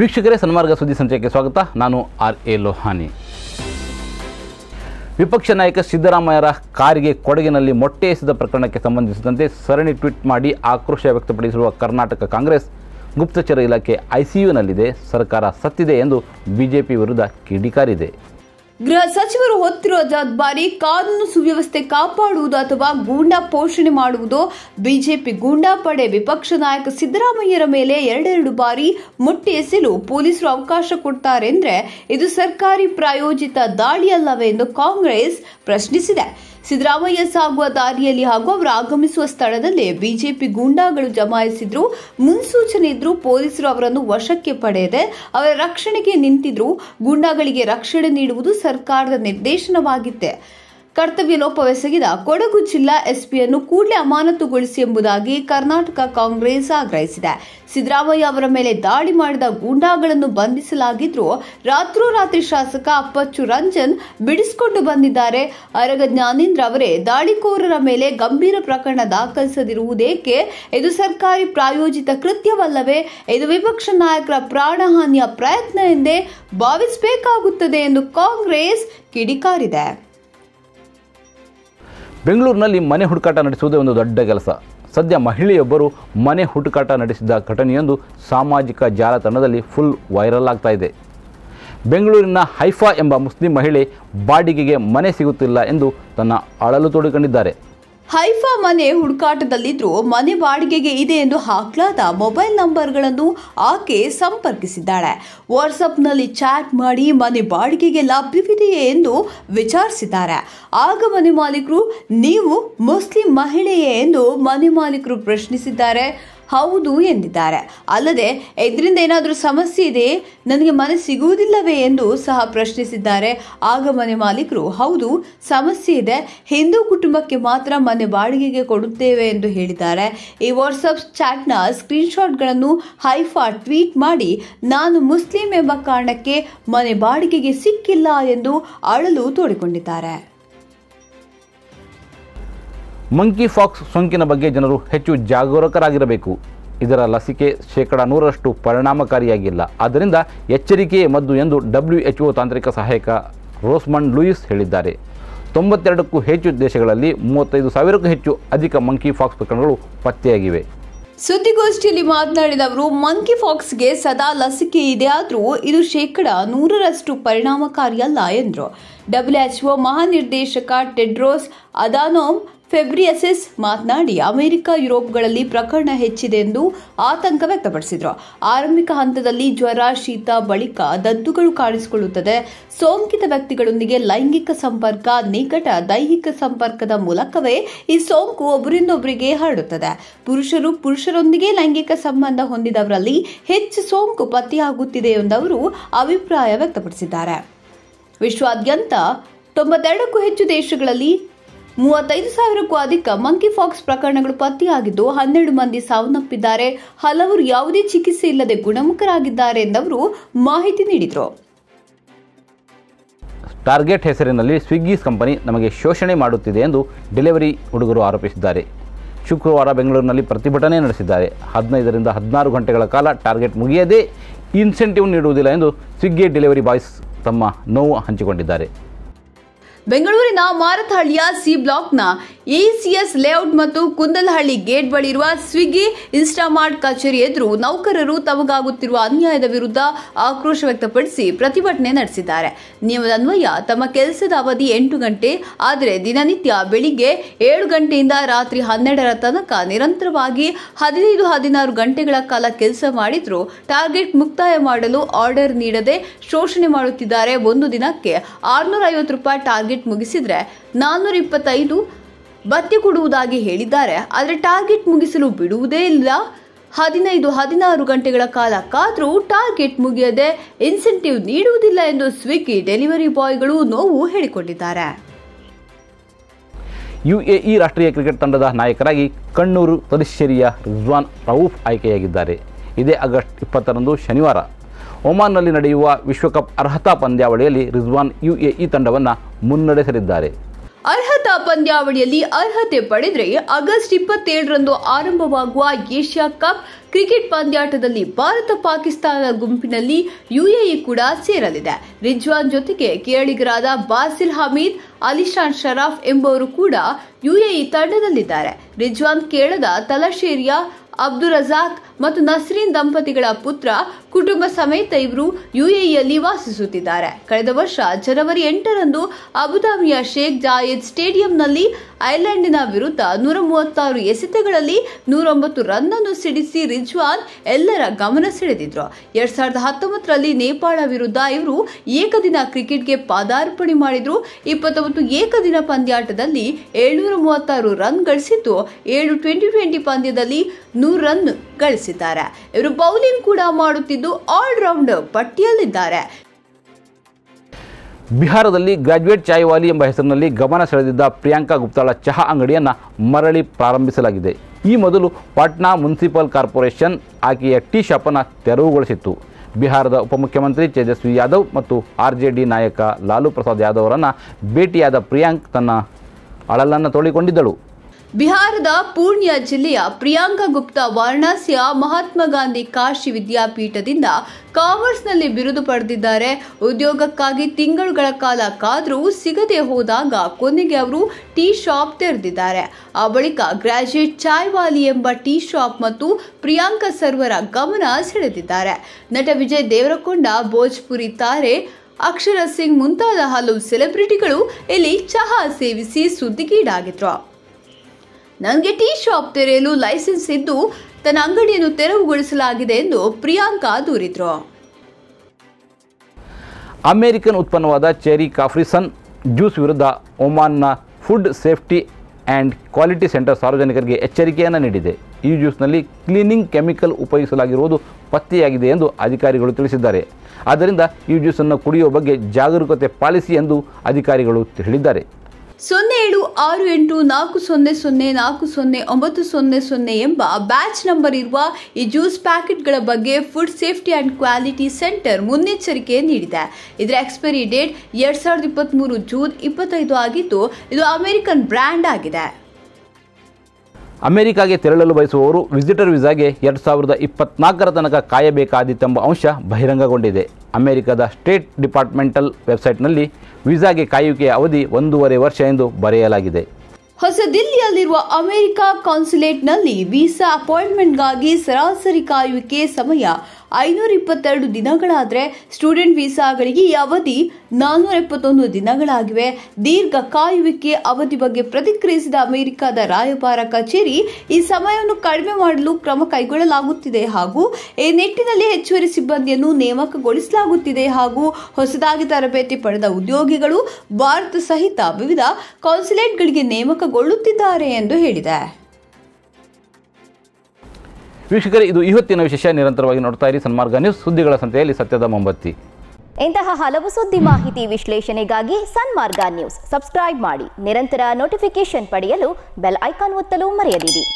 ವೀಕ್ಷಕರೇ ಸನ್ಮಾರ್ಗ ಸುದ್ದಿ ಸಂಚಯಕ್ಕೆ ಸ್ವಾಗತ ನಾನು ಆರ್ ಎ ಲೋಹಾನಿ ವಿಪಕ್ಷ ನಾಯಕ ಸಿದ್ದರಾಮಯ್ಯರ ಕಾರಿಗೆ ಕೊಡಗಿನಲ್ಲಿ ಮೊಟ್ಟೆ ಎಸೆದ ಪ್ರಕರಣಕ್ಕೆ ಸಂಬಂಧಿಸಿದಂತೆ ಸರಣಿ ಟ್ವೀಟ್ ಮಾಡಿ ಆಕ್ರೋಶ ವ್ಯಕ್ತಪಡಿಸಿರುವ ಕರ್ನಾಟಕ ಕಾಂಗ್ರೆಸ್ ಗುಪ್ತಚರ ಇಲಾಖೆ ಐಸಿಯುನಲ್ಲಿದೆ ಸರ್ಕಾರ ಸತ್ತಿದೆ ಎಂದು ಬಿಜೆಪಿ ವಿರುದ್ಧ ಕಿಡಿಕಾರಿದೆ ಗೃಹ ಸಚಿವರು ಹೊತ್ತಿರುವ ಜವಾಬ್ದಾರಿ ಕಾನೂನು ಸುವ್ಯವಸ್ಥೆ ಕಾಪಾಡುವುದು ಅಥವಾ ಗೂಂಡಾ ಪೋಷಣೆ ಮಾಡುವುದು ಬಿಜೆಪಿ ಗೂಂಡಾ ಪಡೆ ವಿಪಕ್ಷ ನಾಯಕ ಸಿದ್ದರಾಮಯ್ಯರ ಮೇಲೆ ಎರಡೆರಡು ಬಾರಿ ಮುಟ್ಟಿ ಎಸೆಲು ಪೊಲೀಸರು ಅವಕಾಶ ಕೊಡ್ತಾರೆ ಅಂದ್ರೆ ಇದು ಸರ್ಕಾರಿ ಪ್ರಾಯೋಜಿತ ದಾಳಿಯಲ್ಲವೇ ಎಂದು ಕಾಂಗ್ರೆಸ್ ಪ್ರಶ್ನಿಸಿದೆ ಸಿದ್ದರಾಮಯ್ಯ ಸಾಗುವ ದಾರಿಯಲ್ಲಿ ಹಾಗೂ ಅವರು ಆಗಮಿಸುವ ಸ್ಥಳದಲ್ಲೇ ಬಿಜೆಪಿ ಗೂಂಡಾಗಳು ಜಮಾಯಿಸಿದ್ರು ಮುನ್ಸೂಚನೆ ಇದ್ರೂ ಪೊಲೀಸರು ಅವರನ್ನು ವಶಕ್ಕೆ ಪಡೆಯದೆ ಅವರ ರಕ್ಷಣೆಗೆ ನಿಂತಿದ್ರು ಗೂಂಡಾಗಳಿಗೆ ರಕ್ಷಣೆ ನೀಡುವುದು ಸರ್ಕಾರದ ನಿರ್ದೇಶನವಾಗಿತ್ತೆ ಕರ್ತವ್ಯ ಲೋಪವೆಸಗಿದ ಕೊಡಗು ಜಿಲ್ಲಾ ಎಸ್ಪಿಯನ್ನು ಕೂಡಲೇ ಅಮಾನತುಗೊಳಿಸಿ ಎಂಬುದಾಗಿ ಕರ್ನಾಟಕ ಕಾಂಗ್ರೆಸ್ ಆಗ್ರಹಿಸಿದೆ ಸಿದ್ದರಾಮಯ್ಯ ಅವರ ಮೇಲೆ ದಾಳಿ ಮಾಡಿದ ಗೂಂಡಾಗಳನ್ನು ಬಂಧಿಸಲಾಗಿದ್ರೂ ರಾತ್ರೋರಾತ್ರಿ ಶಾಸಕ ಅಪ್ಪಚ್ಚು ರಂಜನ್ ಬಿಡಿಸಿಕೊಂಡು ಬಂದಿದ್ದಾರೆ ಅರಗ ಜ್ಞಾನೇಂದ್ರ ಅವರೇ ದಾಳಿಕೋರರ ಮೇಲೆ ಗಂಭೀರ ಪ್ರಕರಣ ದಾಖಲಿಸದಿರುವುದೇಕೆ ಇದು ಸರ್ಕಾರಿ ಪ್ರಾಯೋಜಿತ ಕೃತ್ಯವಲ್ಲವೇ ಇದು ವಿಪಕ್ಷ ನಾಯಕರ ಪ್ರಾಣಹಾನಿಯ ಪ್ರಯತ್ನ ಎಂದೇ ಭಾವಿಸಬೇಕಾಗುತ್ತದೆ ಎಂದು ಕಾಂಗ್ರೆಸ್ ಕಿಡಿಕಾರಿದೆ ಬೆಂಗಳೂರಿನಲ್ಲಿ ಮನೆ ಹುಡುಕಾಟ ನಡೆಸುವುದೇ ಒಂದು ದೊಡ್ಡ ಕೆಲಸ ಸದ್ಯ ಮಹಿಳೆಯೊಬ್ಬರು ಮನೆ ಹುಡುಕಾಟ ನಡೆಸಿದ ಘಟನೆಯೊಂದು ಸಾಮಾಜಿಕ ಜಾಲತಾಣದಲ್ಲಿ ಫುಲ್ ವೈರಲ್ ಆಗ್ತಾ ಇದೆ ಬೆಂಗಳೂರಿನ ಹೈಫಾ ಎಂಬ ಮುಸ್ಲಿಂ ಮಹಿಳೆ ಬಾಡಿಗೆಗೆ ಮನೆ ಸಿಗುತ್ತಿಲ್ಲ ಎಂದು ತನ್ನ ಅಳಲು ತೋಡಿಕೊಂಡಿದ್ದಾರೆ ಹೈಫಾ ಮನೆ ಹುಡುಕಾಟದಲ್ಲಿದ್ದರೂ ಮನೆ ಬಾಡಿಗೆಗೆ ಇದೆ ಎಂದು ಹಾಕ್ಲಾದ ಮೊಬೈಲ್ ನಂಬರ್ಗಳನ್ನು ಆಕೆ ಸಂಪರ್ಕಿಸಿದ್ದಾಳೆ ವಾಟ್ಸಪ್ನಲ್ಲಿ ಚಾಟ್ ಮಾಡಿ ಮನೆ ಬಾಡಿಗೆಗೆ ಲಭ್ಯವಿದೆಯೇ ಎಂದು ವಿಚಾರಿಸಿದ್ದಾರೆ ಆಗ ಮನೆ ಮಾಲೀಕರು ನೀವು ಮುಸ್ಲಿಂ ಮಹಿಳೆಯೇ ಎಂದು ಮನೆ ಮಾಲೀಕರು ಪ್ರಶ್ನಿಸಿದ್ದಾರೆ ಹೌದು ಎಂದಿದ್ದಾರೆ ಅಲ್ಲದೆ ಇದರಿಂದ ಏನಾದರೂ ಸಮಸ್ಯೆ ಇದೆಯೇ ನನಗೆ ಮನೆ ಸಿಗುವುದಿಲ್ಲವೇ ಎಂದು ಸಹ ಪ್ರಶ್ನಿಸಿದ್ದಾರೆ ಆಗ ಮನೆ ಮಾಲೀಕರು ಹೌದು ಸಮಸ್ಯೆ ಇದೆ ಹಿಂದೂ ಕುಟುಂಬಕ್ಕೆ ಮಾತ್ರ ಮನೆ ಬಾಡಿಗೆಗೆ ಕೊಡುತ್ತೇವೆ ಎಂದು ಹೇಳಿದ್ದಾರೆ ಈ ವಾಟ್ಸಪ್ ಚಾಟ್ನ ಸ್ಕ್ರೀನ್ಶಾಟ್ಗಳನ್ನು ಹೈಫಾ ಟ್ವೀಟ್ ಮಾಡಿ ನಾನು ಮುಸ್ಲಿಂ ಎಂಬ ಕಾರಣಕ್ಕೆ ಮನೆ ಬಾಡಿಗೆಗೆ ಸಿಕ್ಕಿಲ್ಲ ಎಂದು ಅಳಲು ತೋಡಿಕೊಂಡಿದ್ದಾರೆ ಮಂಕಿ ಫಾಕ್ಸ್ ಸೋಂಕಿನ ಬಗ್ಗೆ ಜನರು ಹೆಚ್ಚು ಜಾಗರೂಕರಾಗಿರಬೇಕು ಇದರ ಲಸಿಕೆ ಶೇಕಡ ನೂರರಷ್ಟು ಪರಿಣಾಮಕಾರಿಯಾಗಿಲ್ಲ ಆದ್ದರಿಂದ ಎಚ್ಚರಿಕೆಯೇ ಮದ್ದು ಎಂದು ಡಬ್ಲ್ಯೂ ತಾಂತ್ರಿಕ ಸಹಾಯಕ ರೋಸ್ಮಂಡ್ ಲೂಯಿಸ್ ಹೇಳಿದ್ದಾರೆ ತೊಂಬತ್ತೆರಡಕ್ಕೂ ಹೆಚ್ಚು ದೇಶಗಳಲ್ಲಿ ಮೂವತ್ತೈದು ಸಾವಿರಕ್ಕೂ ಹೆಚ್ಚು ಅಧಿಕ ಮಂಕಿ ಫಾಕ್ಸ್ ಪ್ರಕರಣಗಳು ಪತ್ತೆಯಾಗಿವೆ ಸುದ್ದಿಗೋಷ್ಠಿಯಲ್ಲಿ ಮಾತನಾಡಿದ ಅವರು ಮಂಕಿ ಫಾಕ್ಸ್ಗೆ ಸದಾ ಲಸಿಕೆ ಇದೆ ಆದರೂ ಇದು ಶೇಕಡಾ ನೂರರಷ್ಟು ಪರಿಣಾಮಕಾರಿಯಲ್ಲ ಎಂದರು ಡಬ್ಲ್ಯೂಎಚ್ಒ ಮಹಾನಿರ್ದೇಶಕ ಟೆಡ್ರೋಸ್ ಅದಾನೋಮ್ ಫೆಬ್ರಿಯಸಿಸ್ ಮಾತನಾಡಿ ಅಮೆರಿಕ ಯುರೋಪ್ಗಳಲ್ಲಿ ಪ್ರಕರಣ ಹೆಚ್ಚಿದೆ ಎಂದು ಆತಂಕ ವ್ಯಕ್ತಪಡಿಸಿದರು ಆರಂಭಿಕ ಹಂತದಲ್ಲಿ ಜ್ವರ ಶೀತ ಬಳಿಕ ದದ್ದುಗಳು ಕಾಣಿಸಿಕೊಳ್ಳುತ್ತದೆ ಸೋಂಕಿತ ವ್ಯಕ್ತಿಗಳೊಂದಿಗೆ ಲೈಂಗಿಕ ಸಂಪರ್ಕ ನಿಕಟ ದೈಹಿಕ ಸಂಪರ್ಕದ ಮೂಲಕವೇ ಈ ಸೋಂಕು ಒಬ್ಬರಿಂದೊಬ್ಬರಿಗೆ ಹರಡುತ್ತದೆ ಪುರುಷರು ಪುರುಷರೊಂದಿಗೆ ಲೈಂಗಿಕ ಸಂಬಂಧ ಹೊಂದಿದವರಲ್ಲಿ ಹೆಚ್ಚು ಸೋಂಕು ಪತ್ತೆಯಾಗುತ್ತಿದೆ ಎಂದವರು ಅಭಿಪ್ರಾಯ ವ್ಯಕ್ತಪಡಿಸಿದ್ದಾರೆ ವಿಶ್ವಾದ್ಯಂತ ತೊಂಬತ್ತೆರಡಕ್ಕೂ ಹೆಚ್ಚು ದೇಶಗಳಲ್ಲಿ ಮೂವತ್ತೈದು ಸಾವಿರಕ್ಕೂ ಅಧಿಕ ಮಂಕಿ ಫಾಕ್ಸ್ ಪ್ರಕರಣಗಳು ಪತ್ತೆಯಾಗಿದ್ದು ಹನ್ನೆರಡು ಮಂದಿ ಸಾವನ್ನಪ್ಪಿದ್ದಾರೆ ಹಲವರು ಯಾವುದೇ ಚಿಕಿತ್ಸೆ ಇಲ್ಲದೆ ಗುಣಮುಖರಾಗಿದ್ದಾರೆ ಎಂದವರು ಮಾಹಿತಿ ನೀಡಿದರು ಟಾರ್ಗೆಟ್ ಹೆಸರಿನಲ್ಲಿ ಸ್ವಿಗ್ಗೀಸ್ ಕಂಪನಿ ನಮಗೆ ಶೋಷಣೆ ಮಾಡುತ್ತಿದೆ ಎಂದು ಡೆಲಿವರಿ ಹುಡುಗರು ಆರೋಪಿಸಿದ್ದಾರೆ ಶುಕ್ರವಾರ ಬೆಂಗಳೂರಿನಲ್ಲಿ ಪ್ರತಿಭಟನೆ ನಡೆಸಿದ್ದಾರೆ ಹದಿನೈದರಿಂದ ಹದಿನಾರು ಗಂಟೆಗಳ ಕಾಲ ಟಾರ್ಗೆಟ್ ಮುಗಿಯದೇ ಇನ್ಸೆಂಟಿವ್ ನೀಡುವುದಿಲ್ಲ ಎಂದು ಸ್ವಿಗ್ಗಿ ಡೆಲಿವರಿ ಬಾಯ್ಸ್ ತಮ್ಮ ನೋವು ಹಂಚಿಕೊಂಡಿದ್ದಾರೆ ಬೆಂಗಳೂರಿನ ಮಾರತಹಳ್ಳಿಯ ಸಿ ಬ್ಲಾಕ್ನ ಇಸಿಎಸ್ ಲೇಔಟ್ ಮತ್ತು ಕುಂದಲಹಳ್ಳಿ ಗೇಟ್ ಬಳಿ ಇರುವ ಸ್ವಿಗ್ಗಿ ಇನ್ಸ್ಟಾಮಾರ್ಟ್ ಕಚೇರಿ ಎದುರು ನೌಕರರು ತಮಗಾಗುತ್ತಿರುವ ಅನ್ಯಾಯದ ವಿರುದ್ಧ ಆಕ್ರೋಶ ವ್ಯಕ್ತಪಡಿಸಿ ಪ್ರತಿಭಟನೆ ನಡೆಸಿದ್ದಾರೆ ನಿಯಮದನ್ವಯ ತಮ್ಮ ಕೆಲಸದ ಅವಧಿ ಎಂಟು ಗಂಟೆ ಆದರೆ ದಿನನಿತ್ಯ ಬೆಳಿಗ್ಗೆ ಏಳು ಗಂಟೆಯಿಂದ ರಾತ್ರಿ ಹನ್ನೆರಡರ ತನಕ ನಿರಂತರವಾಗಿ ಹದಿನೈದು ಹದಿನಾರು ಗಂಟೆಗಳ ಕಾಲ ಕೆಲಸ ಮಾಡಿದರೂ ಟಾರ್ಗೆಟ್ ಮುಕ್ತಾಯ ಮಾಡಲು ಆರ್ಡರ್ ನೀಡದೆ ಶೋಷಣೆ ಮಾಡುತ್ತಿದ್ದಾರೆ ಒಂದು ದಿನಕ್ಕೆ ಆರುನೂರ ಐವತ್ತು ರೂಪಾಯಿ ಟಾರ್ಗೆಟ್ ಮುಗಿಸಿದರೆ ನಾನ್ನೂರ ಇಪ್ಪತ್ತೈದು ಭತ್ಯೆ ಕೊಡುವುದಾಗಿ ಹೇಳಿದ್ದಾರೆ ಆದರೆ ಟಾರ್ಗೆಟ್ ಮುಗಿಸಲು ಬಿಡುವುದೇ ಇಲ್ಲ ಹದಿನೈದು ಹದಿನಾರು ಗಂಟೆಗಳ ಕಾಲ ಕಾದರೂ ಟಾರ್ಗೆಟ್ ಮುಗಿಯದೆ ಇನ್ಸೆಂಟಿವ್ ನೀಡುವುದಿಲ್ಲ ಎಂದು ಸ್ವಿಗ್ಗಿ ಡೆಲಿವರಿ ಬಾಯ್ಗಳು ನೋವು ಹೇಳಿಕೊಂಡಿದ್ದಾರೆ ಯುಎಇ ರಾಷ್ಟ್ರೀಯ ಕ್ರಿಕೆಟ್ ತಂಡದ ನಾಯಕರಾಗಿ ಕಣ್ಣೂರು ಪ್ರದೇಶರಿಯ ರಿಜ್ವಾನ್ ರೌಫ್ ಆಯ್ಕೆಯಾಗಿದ್ದಾರೆ ಇದೇ ಆಗಸ್ಟ್ ಇಪ್ಪತ್ತರಂದು ಶನಿವಾರ ಒಮಾನ್ನಲ್ಲಿ ನಡೆಯುವ ವಿಶ್ವಕಪ್ ಅರ್ಹತಾ ಪಂದ್ಯಾವಳಿಯಲ್ಲಿ ರಿಜ್ವಾನ್ ಯುಎಇ ತಂಡವನ್ನು ಮುನ್ನಡೆಸಲಿದ್ದಾರೆ ಪಂದ್ಯಾವಳಿಯಲ್ಲಿ ಅರ್ಹತೆ ಪಡೆದರೆ ಆಗಸ್ಟ್ ಇಪ್ಪತ್ತೇಳರಂದು ಆರಂಭವಾಗುವ ಏಷ್ಯಾ ಕಪ್ ಕ್ರಿಕೆಟ್ ಪಂದ್ಯಾಟದಲ್ಲಿ ಭಾರತ ಪಾಕಿಸ್ತಾನ ಗುಂಪಿನಲ್ಲಿ ಯುಎಇ ಕೂಡ ಸೇರಲಿದೆ ರಿಜ್ವಾನ್ ಜೊತೆಗೆ ಕೇಳಿಗರಾದ ಬಾಸಿಲ್ ಹಮೀದ್ ಅಲಿಶಾನ್ ಶರಾಫ್ ಎಂಬವರು ಕೂಡ ಯುಎಇ ತಂಡದಲ್ಲಿದ್ದಾರೆ ರಿಜ್ವಾನ್ ಕೇಳದ ತಲಶೇರಿಯಾ ಅಬ್ದುಲ್ ರಜಾಕ್ ಮತ್ತು ನಸ್ರೀನ್ ದಂಪತಿಗಳ ಪುತ್ರ ಕುಟುಂಬ ಸಮೇತ ಇವರು ಯುಎಇಯಲ್ಲಿ ವಾಸಿಸುತ್ತಿದ್ದಾರೆ ಕಳೆದ ವರ್ಷ ಜನವರಿ ಎಂಟರಂದು ಅಬುಧಾಬಿಯ ಶೇಖ್ ಜಾಯೇದ್ ಸ್ಟೇಡಿಯಂನಲ್ಲಿ ಐರ್ಲೆಂಡಿನ ವಿರುದ್ಧ ನೂರ ಮೂವತ್ತಾರು ಎಸೆತಗಳಲ್ಲಿ ನೂರೊಂಬತ್ತು ರನ್ ಅನ್ನು ಸಿಡಿಸಿ ರಿಜ್ವಾನ್ ಎಲ್ಲರ ಗಮನ ಸೆಳೆದಿದ್ರು ಎರಡ್ ಸಾವಿರದ ಹತ್ತೊಂಬತ್ತರಲ್ಲಿ ನೇಪಾಳ ವಿರುದ್ಧ ಇವರು ಏಕದಿನ ಕ್ರಿಕೆಟ್ಗೆ ಪಾದಾರ್ಪಣೆ ಮಾಡಿದ್ರು ಇಪ್ಪತ್ತೊಂಬತ್ತು ಏಕದಿನ ಪಂದ್ಯಾಟದಲ್ಲಿ ಏಳ್ನೂರ ಮೂವತ್ತಾರು ರನ್ ಗಳಿಸಿದ್ದು ಏಳು ಟ್ವೆಂಟಿ ಟ್ವೆಂಟಿ ಪಂದ್ಯದಲ್ಲಿ ನೂರು ರನ್ ಗಳಿಸಿದ್ದಾರೆ ಇವರು ಬೌಲಿಂಗ್ ಕೂಡ ಮಾಡುತ್ತಿದ್ದ ಆಲ್ರೌಂಡರ್ ಪಟ್ಟಿಯಲ್ಲಿದ್ದಾರೆ ಬಿಹಾರದಲ್ಲಿ ಗ್ರಾಜ್ಯುಯೇಟ್ ಚಾಯ್ವಾಲಿ ಎಂಬ ಹೆಸರಿನಲ್ಲಿ ಗಮನ ಸೆಳೆದಿದ್ದ ಪ್ರಿಯಾಂಕಾ ಗುಪ್ತಾಳ ಚಹಾ ಅಂಗಡಿಯನ್ನು ಮರಳಿ ಪ್ರಾರಂಭಿಸಲಾಗಿದೆ ಈ ಮೊದಲು ಪಾಟ್ನಾ ಮುನ್ಸಿಪಲ್ ಕಾರ್ಪೊರೇಷನ್ ಆಕೆಯ ಟೀ ಶಾಪನ್ನು ತೆರವುಗೊಳಿಸಿತ್ತು ಬಿಹಾರದ ಉಪಮುಖ್ಯಮಂತ್ರಿ ತೇಜಸ್ವಿ ಯಾದವ್ ಮತ್ತು ಆರ್ ಜೆ ಡಿ ನಾಯಕ ಲಾಲೂ ಪ್ರಸಾದ್ ಯಾದವ್ ಅವರನ್ನು ಭೇಟಿಯಾದ ಪ್ರಿಯಾಂಕ್ ತನ್ನ ಅಳಲನ್ನು ತೋಳಿಕೊಂಡಿದ್ದಳು ಬಿಹಾರದ ಪೂರ್ಣಿಯಾ ಜಿಲ್ಲೆಯ ಪ್ರಿಯಾಂಕಾ ಗುಪ್ತಾ ವಾರಣಾಸಿಯ ಮಹಾತ್ಮ ಗಾಂಧಿ ಕಾಶಿ ವಿದ್ಯಾಪೀಠದಿಂದ ಕಾಮರ್ಸ್ನಲ್ಲಿ ಬಿರುದು ಪಡೆದಿದ್ದಾರೆ ಉದ್ಯೋಗಕ್ಕಾಗಿ ತಿಂಗಳುಗಳ ಕಾಲ ಕಾದರೂ ಸಿಗದೆ ಹೋದಾಗ ಕೊನೆಗೆ ಅವರು ಟೀ ಶಾಪ್ ತೆರೆದಿದ್ದಾರೆ ಆ ಬಳಿಕ ಗ್ರಾಜ್ಯುಯೇಟ್ ವಾಲಿ ಎಂಬ ಟೀ ಶಾಪ್ ಮತ್ತು ಪ್ರಿಯಾಂಕಾ ಸರ್ವರ ಗಮನ ಸೆಳೆದಿದ್ದಾರೆ ನಟ ವಿಜಯ್ ದೇವರಕೊಂಡ ಭೋಜ್ಪುರಿ ತಾರೆ ಅಕ್ಷರ ಸಿಂಗ್ ಮುಂತಾದ ಹಲವು ಸೆಲೆಬ್ರಿಟಿಗಳು ಇಲ್ಲಿ ಚಹಾ ಸೇವಿಸಿ ಸುದ್ದಿಗೀಡಾಗಿದ್ರು ನನಗೆ ಟೀ ಶಾಪ್ ತೆರೆಯಲು ಲೈಸೆನ್ಸ್ ಇದ್ದು ತನ್ನ ಅಂಗಡಿಯನ್ನು ತೆರವುಗೊಳಿಸಲಾಗಿದೆ ಎಂದು ಪ್ರಿಯಾಂಕಾ ದೂರಿದರು ಅಮೆರಿಕನ್ ಉತ್ಪನ್ನವಾದ ಚೆರಿ ಕಾಫ್ರಿಸನ್ ಜ್ಯೂಸ್ ವಿರುದ್ಧ ಒಮಾನ್ನ food safety and quality centre ಸಾರ್ವಜನಿಕರಿಗೆ ಎಚ್ಚರಿಕೆಯನ್ನು ನೀಡಿದೆ ಈ ಜ್ಯೂಸ್ನಲ್ಲಿ ಕ್ಲೀನಿಂಗ್ ಕೆಮಿಕಲ್ ಉಪಯೋಗಿಸಲಾಗಿರುವುದು ಪತ್ತೆಯಾಗಿದೆ ಎಂದು ಅಧಿಕಾರಿಗಳು ತಿಳಿಸಿದ್ದಾರೆ ಆದ್ದರಿಂದ ಈ ಜ್ಯೂಸನ್ನು ಕುಡಿಯುವ ಬಗ್ಗೆ ಜಾಗರೂಕತೆ ಪಾಲಿಸಿ ಎಂದು ಅಧಿಕಾರಿಗಳು ಹೇಳಿದ್ದಾರೆ ಸೊನ್ನೆ ಏಳು ಆರು ಎಂಟು ನಾಲ್ಕು ಸೊನ್ನೆ ಸೊನ್ನೆ ನಾಲ್ಕು ಸೊನ್ನೆ ಒಂಬತ್ತು ಸೊನ್ನೆ ಸೊನ್ನೆ ಎಂಬ ಬ್ಯಾಚ್ ನಂಬರ್ ಇರುವ ಈ ಜ್ಯೂಸ್ ಪ್ಯಾಕೆಟ್ಗಳ ಬಗ್ಗೆ food safety and quality centre ಮುನ್ನೆಚ್ಚರಿಕೆ ನೀಡಿದೆ ಇದರ ಎಕ್ಸ್ಪೈರಿ ಡೇಟ್ ಎರಡು ಸಾವಿರದ ಇಪ್ಪತ್ತ್ಮೂರು ಜೂನ್ ಇಪ್ಪತ್ತೈದು ಆಗಿದ್ದು ಇದು ಅಮೆರಿಕನ್ ಬ್ರ್ಯಾಂಡ್ ಆಗಿದೆ ಅಮೆರಿಕಾಗೆ ತೆರಳಲು ಬಯಸುವವರು ವಿಸಿಟರ್ ವೀಸಾಗೆ ಎರಡು ಸಾವಿರದ ಇಪ್ಪತ್ನಾಲ್ಕರ ತನಕ ಕಾಯಬೇಕಾದಿತ್ತೆಂಬ ಅಂಶ ಬಹಿರಂಗಗೊಂಡಿದೆ ಅಮೆರಿಕದ ಸ್ಟೇಟ್ ಡಿಪಾರ್ಟ್ಮೆಂಟಲ್ ವೆಬ್ಸೈಟ್ನಲ್ಲಿ ವೀಸಾಗೆ ಕಾಯುವಿಕೆಯ ಅವಧಿ ಒಂದೂವರೆ ವರ್ಷ ಎಂದು ಬರೆಯಲಾಗಿದೆ ಹೊಸ ದಿಲ್ಲಿಯಲ್ಲಿರುವ ಅಮೆರಿಕ ಕಾನ್ಸುಲೇಟ್ನಲ್ಲಿ ವೀಸಾ ಅಪಾಯಿಂಟ್ಮೆಂಟ್ಗಾಗಿ ಸರಾಸರಿ ಕಾಯುವಿಕೆ ಸಮಯ ಐನೂರ ಇಪ್ಪತ್ತೆರಡು ದಿನಗಳಾದರೆ ಸ್ಟೂಡೆಂಟ್ ವೀಸಾಗಳಿಗೆ ಈ ಅವಧಿ ನಾನ್ನೂರ ಎಪ್ಪತ್ತೊಂದು ದಿನಗಳಾಗಿವೆ ದೀರ್ಘ ಕಾಯುವಿಕೆ ಅವಧಿ ಬಗ್ಗೆ ಪ್ರತಿಕ್ರಿಯಿಸಿದ ಅಮೆರಿಕದ ರಾಯಭಾರ ಕಚೇರಿ ಈ ಸಮಯವನ್ನು ಕಡಿಮೆ ಮಾಡಲು ಕ್ರಮ ಕೈಗೊಳ್ಳಲಾಗುತ್ತಿದೆ ಹಾಗೂ ಈ ನಿಟ್ಟಿನಲ್ಲಿ ಹೆಚ್ಚುವರಿ ಸಿಬ್ಬಂದಿಯನ್ನು ನೇಮಕಗೊಳಿಸಲಾಗುತ್ತಿದೆ ಹಾಗೂ ಹೊಸದಾಗಿ ತರಬೇತಿ ಪಡೆದ ಉದ್ಯೋಗಿಗಳು ಭಾರತ ಸಹಿತ ವಿವಿಧ ಕಾನ್ಸುಲೇಟ್ಗಳಿಗೆ ನೇಮಕಗೊಳ್ಳುತ್ತಿದ್ದಾರೆ ಎಂದು ಹೇಳಿದೆ ವೀಕ್ಷಕರೇ ಇದು ಇವತ್ತಿನ ವಿಶೇಷ ನಿರಂತರವಾಗಿ ನೋಡ್ತಾ ಇರಿ ಸನ್ಮಾರ್ಗ ನ್ಯೂಸ್ ಸುದ್ದಿಗಳ ಸಂತೆಯಲ್ಲಿ ಸತ್ಯದ ಮೊಂಬತ್ತಿ ಇಂತಹ ಹಲವು ಸುದ್ದಿ ಮಾಹಿತಿ ವಿಶ್ಲೇಷಣೆಗಾಗಿ ಸನ್ಮಾರ್ಗ ನ್ಯೂಸ್ ಸಬ್ಸ್ಕ್ರೈಬ್ ಮಾಡಿ ನಿರಂತರ ನೋಟಿಫಿಕೇಶನ್ ಪಡೆಯಲು ಬೆಲ್ ಐಕಾನ್ ಒತ್ತಲು ಮರೆಯದಿರಿ